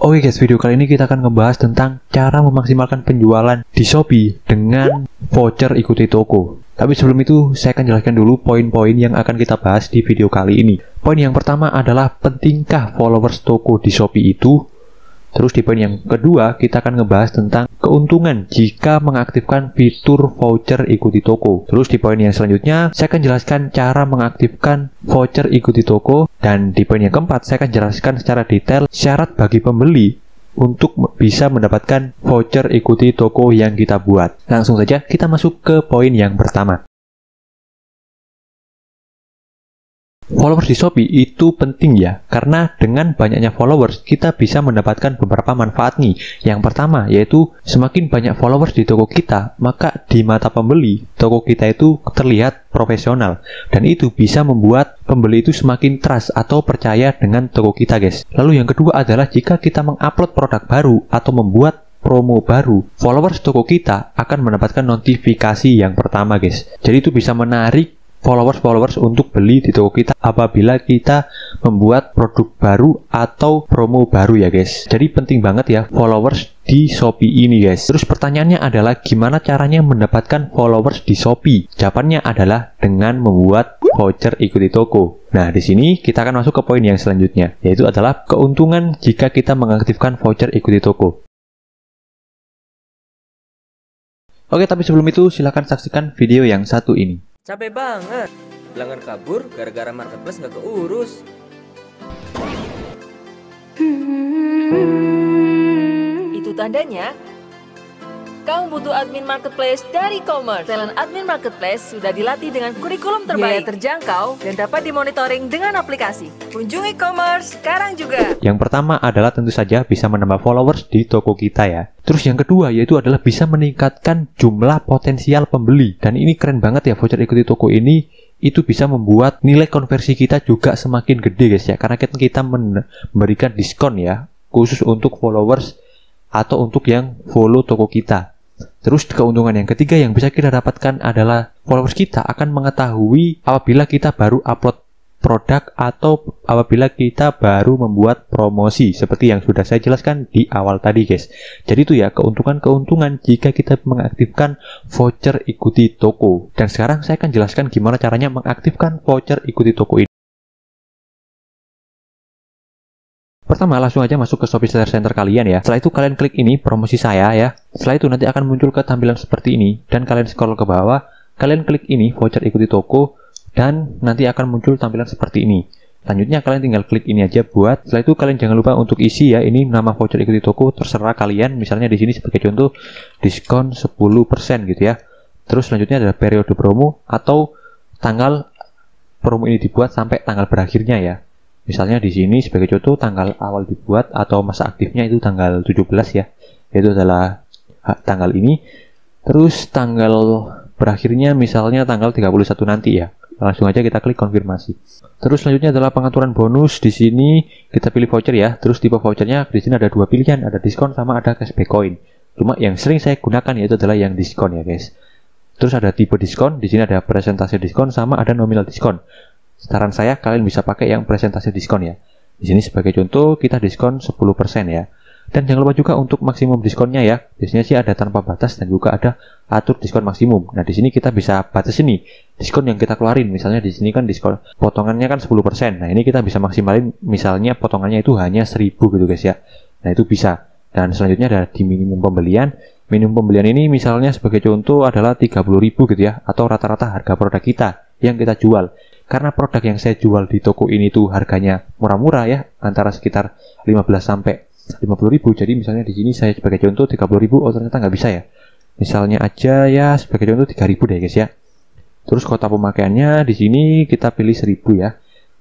Oke oh okay iya guys, video kali ini kita akan membahas tentang cara memaksimalkan penjualan di Shopee dengan voucher ikuti toko. Tapi sebelum itu, saya akan jelaskan dulu poin-poin yang akan kita bahas di video kali ini. Poin yang pertama adalah pentingkah followers toko di Shopee itu Terus di poin yang kedua, kita akan ngebahas tentang keuntungan jika mengaktifkan fitur voucher ikuti toko. Terus di poin yang selanjutnya, saya akan jelaskan cara mengaktifkan voucher ikuti toko. Dan di poin yang keempat, saya akan jelaskan secara detail syarat bagi pembeli untuk bisa mendapatkan voucher ikuti toko yang kita buat. Langsung saja kita masuk ke poin yang pertama. Followers di Shopee itu penting ya, karena dengan banyaknya followers kita bisa mendapatkan beberapa manfaat nih. Yang pertama yaitu semakin banyak followers di toko kita, maka di mata pembeli toko kita itu terlihat profesional dan itu bisa membuat pembeli itu semakin trust atau percaya dengan toko kita guys. Lalu yang kedua adalah jika kita mengupload produk baru atau membuat promo baru, followers toko kita akan mendapatkan notifikasi yang pertama guys. Jadi itu bisa menarik followers-followers untuk beli di toko kita apabila kita membuat produk baru atau promo baru ya guys. Jadi penting banget ya followers di Shopee ini guys. Terus pertanyaannya adalah gimana caranya mendapatkan followers di Shopee? Jawabannya adalah dengan membuat voucher ikuti toko. Nah, di sini kita akan masuk ke poin yang selanjutnya, yaitu adalah keuntungan jika kita mengaktifkan voucher ikuti toko. Oke, tapi sebelum itu silahkan saksikan video yang satu ini. Capek banget. Pelanggan kabur gara-gara marketplace nggak keurus. Itu tandanya kamu butuh admin marketplace dari e Commerce. Talent admin marketplace sudah dilatih dengan kurikulum terbaik, Biaya terjangkau, dan dapat dimonitoring dengan aplikasi. Kunjungi e Commerce sekarang juga. Yang pertama adalah tentu saja bisa menambah followers di toko kita ya. Terus yang kedua yaitu adalah bisa meningkatkan jumlah potensial pembeli. Dan ini keren banget ya voucher ikuti toko ini itu bisa membuat nilai konversi kita juga semakin gede guys ya karena kan kita memberikan diskon ya khusus untuk followers atau untuk yang follow toko kita Terus keuntungan yang ketiga yang bisa kita dapatkan adalah followers kita akan mengetahui apabila kita baru upload produk atau apabila kita baru membuat promosi seperti yang sudah saya jelaskan di awal tadi guys. Jadi itu ya keuntungan-keuntungan jika kita mengaktifkan voucher ikuti toko. Dan sekarang saya akan jelaskan gimana caranya mengaktifkan voucher ikuti toko ini. Pertama, langsung aja masuk ke Shopee Seller Center kalian ya. Setelah itu kalian klik ini, promosi saya ya. Setelah itu nanti akan muncul ke tampilan seperti ini. Dan kalian scroll ke bawah, kalian klik ini, voucher ikuti toko, dan nanti akan muncul tampilan seperti ini. Selanjutnya kalian tinggal klik ini aja buat. Setelah itu kalian jangan lupa untuk isi ya. Ini nama voucher ikuti toko terserah kalian. Misalnya di sini sebagai contoh diskon 10% gitu ya. Terus selanjutnya adalah periode promo atau tanggal promo ini dibuat sampai tanggal berakhirnya ya. Misalnya di sini sebagai contoh tanggal awal dibuat atau masa aktifnya itu tanggal 17 ya. Itu adalah tanggal ini. Terus tanggal berakhirnya misalnya tanggal 31 nanti ya. Langsung aja kita klik konfirmasi. Terus selanjutnya adalah pengaturan bonus. Di sini kita pilih voucher ya. Terus tipe vouchernya di sini ada dua pilihan, ada diskon sama ada cashback coin. Cuma yang sering saya gunakan yaitu adalah yang diskon ya guys. Terus ada tipe diskon, di sini ada presentasi diskon sama ada nominal diskon. Saran saya kalian bisa pakai yang presentasi diskon ya. Di sini sebagai contoh kita diskon 10% ya. Dan jangan lupa juga untuk maksimum diskonnya ya. Biasanya sih ada tanpa batas dan juga ada atur diskon maksimum. Nah, di sini kita bisa batas ini diskon yang kita keluarin. Misalnya di sini kan diskon potongannya kan 10%. Nah, ini kita bisa maksimalin misalnya potongannya itu hanya 1000 gitu guys ya. Nah, itu bisa. Dan selanjutnya ada di minimum pembelian. Minimum pembelian ini misalnya sebagai contoh adalah 30.000 gitu ya atau rata-rata harga produk kita yang kita jual. Karena produk yang saya jual di toko ini tuh harganya murah-murah ya, antara sekitar 15 sampai 50 ribu. Jadi misalnya di sini saya sebagai contoh 30 ribu, oh ternyata nggak bisa ya. Misalnya aja ya sebagai contoh 3 ribu deh guys ya. Terus kota pemakaiannya di sini kita pilih 1000 ya.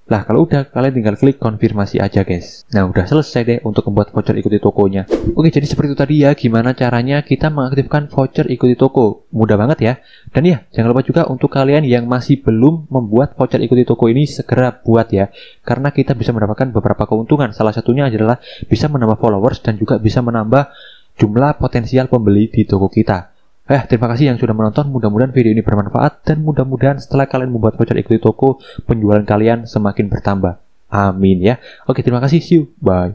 Lah kalau udah kalian tinggal klik konfirmasi aja guys. Nah udah selesai deh untuk membuat voucher ikuti tokonya. Oke jadi seperti itu tadi ya gimana caranya kita mengaktifkan voucher ikuti toko. Mudah banget ya. Dan ya jangan lupa juga untuk kalian yang masih belum membuat voucher ikuti toko ini segera buat ya. Karena kita bisa mendapatkan beberapa keuntungan. Salah satunya adalah bisa menambah followers dan juga bisa menambah jumlah potensial pembeli di toko kita. Eh, terima kasih yang sudah menonton. Mudah-mudahan video ini bermanfaat dan mudah-mudahan setelah kalian membuat voucher ikuti toko, penjualan kalian semakin bertambah. Amin ya. Oke, terima kasih. See you. Bye.